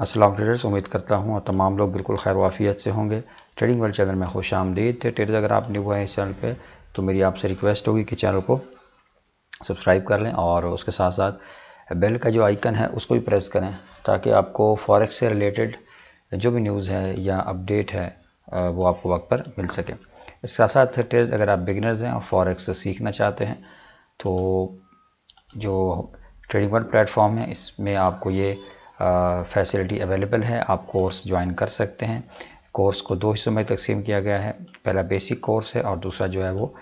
Aslam traders उम्मीद करता हूँ और तमाम लोग बिल्कुल खैर वाफियत से होंगे ट्रेडिंग वर्ल्ड चैनल में खुश आमदीद तो ट्रेडर्स अगर आप न्यू हैं इस चैनल पर तो मेरी आपसे रिक्वेस्ट होगी कि चैनल को सब्सक्राइब कर लें और उसके साथ साथ बेल का जो आइकन है उसको भी प्रेस करें ताकि आपको फॉरेक्स से रिलेटेड जो भी न्यूज़ है या अपडेट है वो आपको वक्त पर मिल सके इसके साथ साथ ट्रेडर्स अगर आप बिगनर्स हैं और फॉरेक्स सीखना चाहते हैं तो जो ट्रेडिंग वर्ल्ड प्लेटफॉर्म है इसमें आपको ये फैसिलिटी अवेलेबल है आप कोर्स ज्वाइन कर सकते हैं कोर्स को दो हिस्सों में तकसीम किया गया है पहला बेसिक कोर्स है और दूसरा जो है वो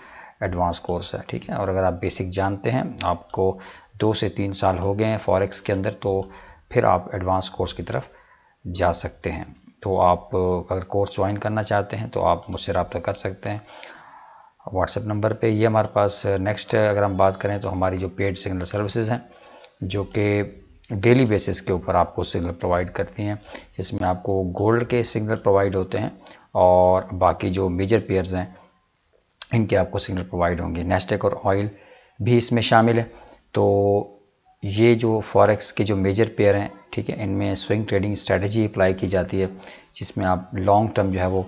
एडवांस कोर्स है ठीक है और अगर आप बेसिक जानते हैं आपको दो से तीन साल हो गए हैं फॉरेक्स के अंदर तो फिर आप एडवांस कोर्स की तरफ जा सकते हैं तो आप अगर कोर्स ज्वाइन करना चाहते हैं तो आप मुझसे रबता कर सकते हैं व्हाट्सएप नंबर पे ये हमारे पास नेक्स्ट अगर हम बात करें तो हमारी जो पेड सिग्नल सर्विसेज हैं जो कि डेली बेसिस के ऊपर आपको सिग्नल प्रोवाइड करती हैं इसमें आपको गोल्ड के सिग्नल प्रोवाइड होते हैं और बाकी जो मेजर पेयर्स हैं इनके आपको सिग्नल प्रोवाइड होंगे नेस्टेक और ऑयल भी इसमें शामिल है तो ये जो फॉरेक्स के जो मेजर पेयर हैं ठीक है इनमें स्विंग ट्रेडिंग स्ट्रेटजी अप्लाई की जाती है जिसमें आप लॉन्ग टर्म जो है वो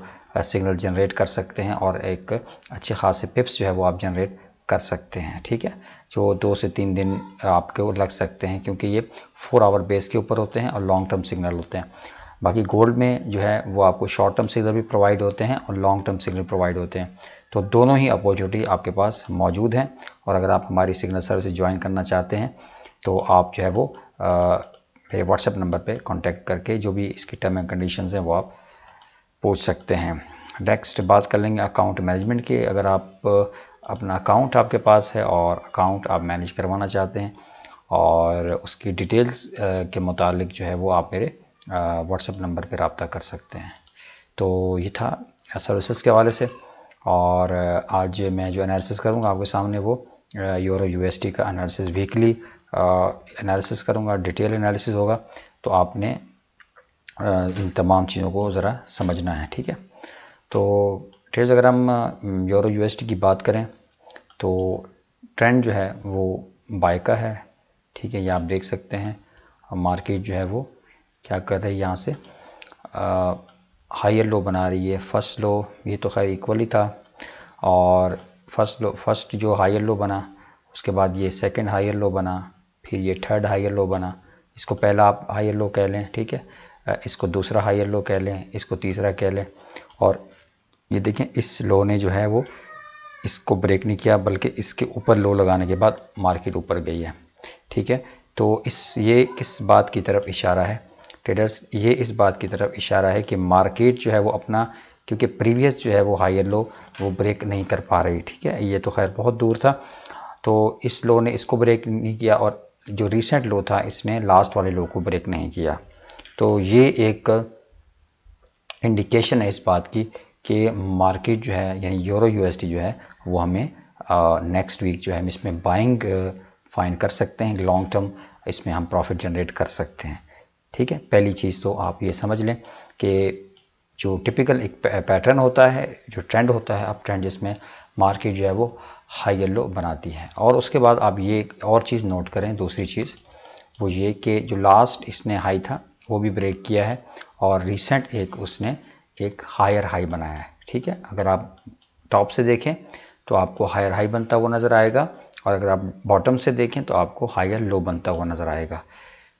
सिग्नल जनरेट कर सकते हैं और एक अच्छे खासे पिप्स जो है वो आप जनरेट कर सकते हैं ठीक है जो दो से तीन दिन आपके लग सकते हैं क्योंकि ये फोर आवर बेस के ऊपर होते हैं और लॉन्ग टर्म सिग्नल होते हैं बाकी गोल्ड में जो है वो आपको शॉर्ट टर्म सिग्नल भी प्रोवाइड होते हैं और लॉन्ग टर्म सिग्नल प्रोवाइड होते हैं तो दोनों ही अपॉर्चुनिटी आपके पास मौजूद हैं और अगर आप हमारी सिग्नल सर्विस ज्वाइन करना चाहते हैं तो आप जो है वो मेरे व्हाट्सएप नंबर पे कांटेक्ट करके जो भी इसकी टर्म एंड कंडीशन हैं वो आप पूछ सकते हैं नेक्स्ट बात कर लेंगे अकाउंट मैनेजमेंट की अगर आप अपना अकाउंट आपके पास है और अकाउंट आप मैनेज करवाना चाहते हैं और उसकी डिटेल्स के मुतालिक जो है वो आप मेरे व्हाट्सअप नंबर पर रबता कर सकते हैं तो ये था सर्विसेज के हवाले से और आज मैं जो एनालिसिस करूँगा आपके सामने वो यूरो टी का एनालिसिस वीकली एनालिसिस करूँगा डिटेल एनालिसिस होगा तो आपने इन तमाम चीज़ों को ज़रा समझना है ठीक है तो ठीक अगर हम यूरो टी की बात करें तो ट्रेंड जो है वो बाय का है ठीक है ये आप देख सकते हैं और मार्केट जो है वो क्या कर रही है यहाँ से हायर लो बना रही है फर्स्ट लो ये तो खैर इक्वली था और फर्स्ट लो फर्स्ट जो हायर लो बना उसके बाद ये सेकंड हायर लो बना फिर ये थर्ड हायर लो बना इसको पहला आप हायर लो कह लें ठीक है इसको दूसरा हायर लो कह लें इसको तीसरा कह लें और ये देखें इस लो ने जो है वो इसको ब्रेक नहीं किया बल्कि इसके ऊपर लो लगाने के बाद मार्केट ऊपर गई है ठीक है तो इस ये किस बात की तरफ इशारा है ट्रेडर्स ये इस बात की तरफ इशारा है कि मार्केट जो है वो अपना क्योंकि प्रीवियस जो है वो हाइयर लो वो ब्रेक नहीं कर पा रही ठीक है ये तो खैर बहुत दूर था तो इस लो ने इसको ब्रेक नहीं किया और जो रिसेंट लो था इसने लास्ट वाले लो को ब्रेक नहीं किया तो ये एक इंडिकेशन है इस बात की कि मार्केट जो है यानी यूरो यूएसडी जो है वो हमें नेक्स्ट वीक जो है हम इसमें बाइंग फाइन कर सकते हैं लॉन्ग टर्म इसमें हम प्रॉफिट जनरेट कर सकते हैं ठीक है पहली चीज़ तो आप ये समझ लें कि जो टिपिकल एक पैटर्न होता है जो ट्रेंड होता है अब ट्रेंड जिसमें मार्केट जो है वो हाई लो बनाती है और उसके बाद आप ये एक और चीज़ नोट करें दूसरी चीज़ वो ये कि जो लास्ट इसने हाई था वो भी ब्रेक किया है और रिसेंट एक उसने एक हायर हाई बनाया है ठीक है अगर आप टॉप से देखें तो आपको हायर हाई बनता हुआ नज़र आएगा और अगर आप बॉटम से देखें तो आपको हायर लो बनता हुआ नज़र आएगा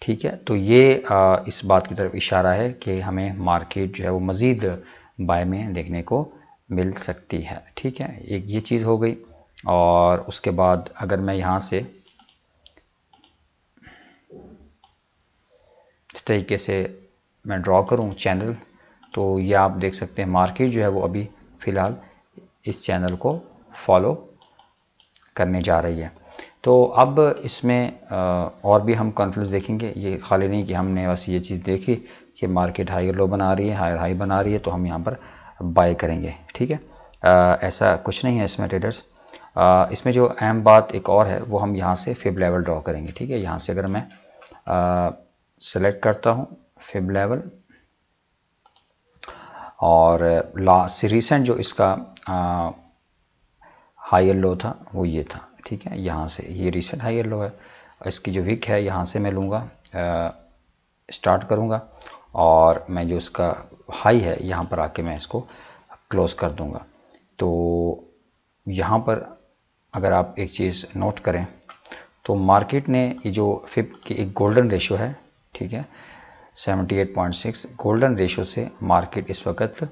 ठीक है तो ये आ, इस बात की तरफ इशारा है कि हमें मार्केट जो है वो मज़ीद बाय में देखने को मिल सकती है ठीक है एक ये चीज़ हो गई और उसके बाद अगर मैं यहाँ से इस तरीके से मैं ड्रॉ करूँ चैनल तो ये आप देख सकते हैं मार्केट जो है वो अभी फ़िलहाल इस चैनल को फॉलो करने जा रही है तो अब इसमें और भी हम कॉन्फ्लेंस देखेंगे ये खाली नहीं कि हमने बस ये चीज़ देखी कि मार्केट हाई लो बना रही है हाई हाई बना रही है तो हम यहाँ पर बाय करेंगे ठीक है आ, ऐसा कुछ नहीं है इसमें ट्रेडर्स इसमें जो अहम बात एक और है वो हम यहाँ से फिब लेवल ड्रॉ करेंगे ठीक है यहाँ से अगर मैं सेलेक्ट करता हूँ फिब लेवल और लास्ट रिसेंट जो इसका हायर लो था वो ये था ठीक है यहाँ से ये रिसेंट हायर लो है इसकी जो विक है यहाँ से मैं लूँगा स्टार्ट करूँगा और मैं जो इसका हाई है यहाँ पर आके मैं इसको क्लोज़ कर दूँगा तो यहाँ पर अगर आप एक चीज़ नोट करें तो मार्केट ने ये जो फिप की एक गोल्डन रेशो है ठीक है 78.6 गोल्डन रेशो से मार्केट इस वक्त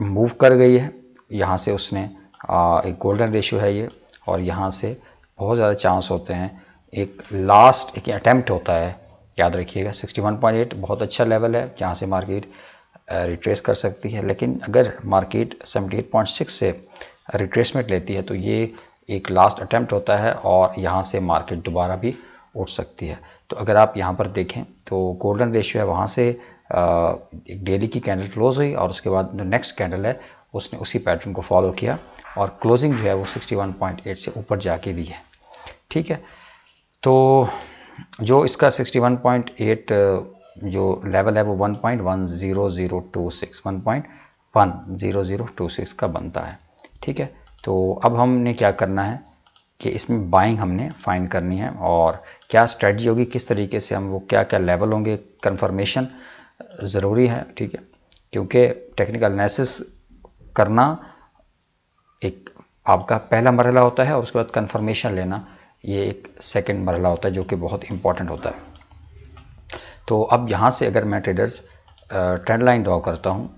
मूव कर गई है यहाँ से उसने आ, एक गोल्डन रेशियो है ये और यहाँ से बहुत ज़्यादा चांस होते हैं एक लास्ट एक अटैम्प्ट होता है याद रखिएगा 61.8 बहुत अच्छा लेवल है जहाँ से मार्केट रिट्रेस कर सकती है लेकिन अगर मार्केट 78.6 से रिट्रेसमेंट लेती है तो ये एक लास्ट अटैम्प्ट होता है और यहाँ से मार्केट दोबारा भी उठ सकती है तो अगर आप यहाँ पर देखें तो गोल्डन रेशियो है वहाँ से एक डेली की कैंडल क्लोज हुई और उसके बाद जो नेक्स्ट कैंडल है उसने उसी पैटर्न को फॉलो किया और क्लोजिंग जो है वो 61.8 से ऊपर जाके दी है ठीक है तो जो इसका 61.8 जो लेवल है वो 1.10026 1.10026 का बनता है ठीक है तो अब हमने क्या करना है कि इसमें बाइंग हमने फाइंड करनी है और क्या स्ट्रेटजी होगी किस तरीके से हम वो क्या क्या लेवल होंगे कंफर्मेशन ज़रूरी है ठीक है क्योंकि टेक्निकल एनालिसिस करना एक आपका पहला मरहला होता है और उसके बाद कन्फर्मेशन लेना ये एक सेकेंड मरहला होता है जो कि बहुत इंपॉर्टेंट होता है तो अब यहाँ से अगर मैं ट्रेडर्स ट्रेंड लाइन ड्रॉ करता हूँ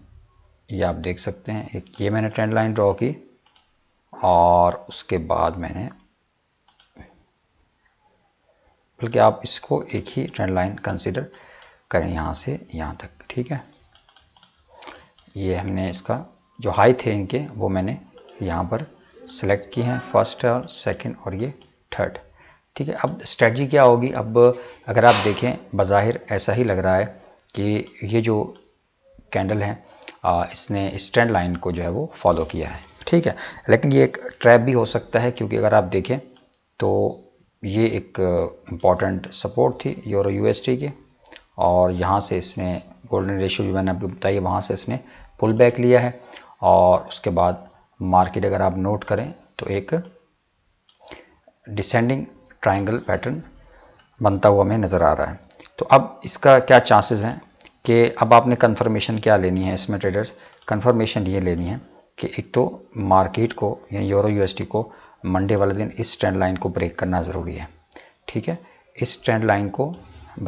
ये आप देख सकते हैं एक ये मैंने ट्रेंड लाइन ड्रॉ की और उसके बाद मैंने बल्कि आप इसको एक ही ट्रेंड लाइन कंसिडर करें यहाँ से यहाँ तक ठीक है ये हमने इसका जो हाई थे इनके वो मैंने यहाँ पर सेलेक्ट किए हैं फर्स्ट और सेकंड और ये थर्ड ठीक है अब स्ट्रेटजी क्या होगी अब अगर आप देखें बाहिर ऐसा ही लग रहा है कि ये जो कैंडल है इसने स्टैंड इस लाइन को जो है वो फॉलो किया है ठीक है लेकिन ये एक ट्रैप भी हो सकता है क्योंकि अगर आप देखें तो ये एक इम्पॉर्टेंट सपोर्ट थी यूरो यूएसडी की और यहाँ से इसने गोल्डन रेशियो जो मैंने आपको बताई वहाँ से इसने पुल बैक लिया है और उसके बाद मार्केट अगर आप नोट करें तो एक डिसेंडिंग ट्राइंगल पैटर्न बनता हुआ हमें नज़र आ रहा है तो अब इसका क्या चांसेस हैं कि अब आपने कंफर्मेशन क्या लेनी है इसमें ट्रेडर्स कंफर्मेशन ये लेनी है कि एक तो मार्केट को यानी यूरो यूएसडी को मंडे वाले दिन इस ट्रेंड लाइन को ब्रेक करना ज़रूरी है ठीक है इस ट्रेंड लाइन को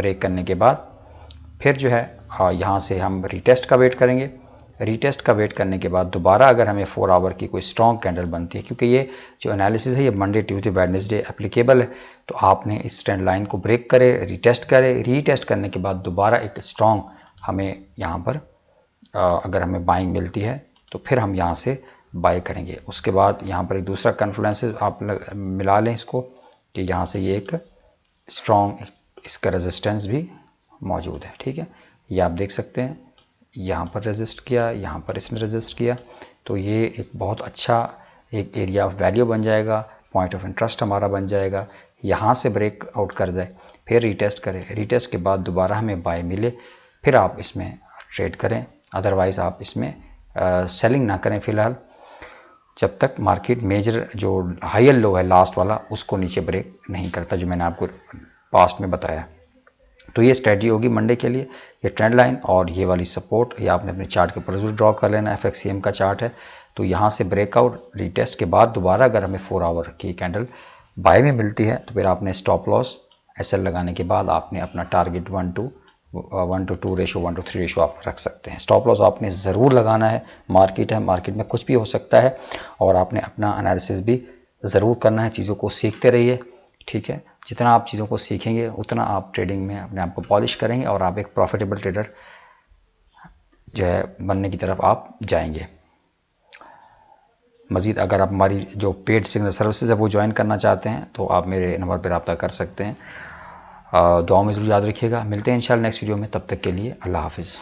ब्रेक करने के बाद फिर जो है यहाँ से हम रिटेस्ट का वेट करेंगे रीटेस्ट का वेट करने के बाद दोबारा अगर हमें फोर आवर की कोई स्ट्रॉन्ग कैंडल बनती है क्योंकि ये जो एनालिसिस है ये मंडे ट्यूसडे वेडनेसडे एप्लीकेबल है तो आपने इस ट्रेंड लाइन को ब्रेक करे रीटेस्ट करे रीटेस्ट करने के बाद दोबारा एक स्ट्रॉन्ग हमें यहाँ पर अगर हमें बाइंग मिलती है तो फिर हम यहाँ से बाई करेंगे उसके बाद यहाँ पर एक दूसरा कन्फ्लुएंस आप लग, मिला लें इसको कि यहाँ से ये एक स्ट्रॉन्ग इसका रेजिस्टेंस भी मौजूद है ठीक है ये आप देख सकते हैं यहाँ पर रजिस्ट किया यहाँ पर इसने रजिस्ट किया तो ये एक बहुत अच्छा एक एरिया ऑफ वैल्यू बन जाएगा पॉइंट ऑफ इंटरेस्ट हमारा बन जाएगा यहाँ से ब्रेक आउट कर जाए फिर रीटेस्ट करें रीटेस्ट के बाद दोबारा हमें बाय मिले फिर आप इसमें ट्रेड करें अदरवाइज़ आप इसमें आ, सेलिंग ना करें फ़िलहाल जब तक मार्केट मेजर जो हाइयर लो है लास्ट वाला उसको नीचे ब्रेक नहीं करता जो मैंने आपको पास्ट में बताया तो ये स्ट्रेटी होगी मंडे के लिए ये ट्रेंड लाइन और ये वाली सपोर्ट ये आपने अपने चार्ट के ऊपर जरूर ड्रॉ कर लेना एफ का चार्ट है तो यहाँ से ब्रेकआउट रिटेस्ट के बाद दोबारा अगर हमें फोर आवर की कैंडल बाय में मिलती है तो फिर आपने स्टॉप लॉस एस लगाने के बाद आपने अपना target one two one to two ratio one to three ratio आप रख सकते हैं स्टॉप लॉस आपने ज़रूर लगाना है मार्केट है मार्केट में कुछ भी हो सकता है और आपने अपना एनालिसिस भी ज़रूर करना है चीज़ों को सीखते रहिए ठीक है जितना आप चीज़ों को सीखेंगे उतना आप ट्रेडिंग में अपने आप को पॉलिश करेंगे और आप एक प्रॉफिटेबल ट्रेडर जो है बनने की तरफ आप जाएंगे मज़ीद अगर आप हमारी जो पेड सिग्नल सर्विसेज है वो ज्वाइन करना चाहते हैं तो आप मेरे नंबर पर रबता कर सकते हैं दुआ में ज़रूर याद रखिएगा मिलते हैं इंशाल्लाह नेक्स्ट वीडियो में तब तक के लिए अल्लाह हाफिज़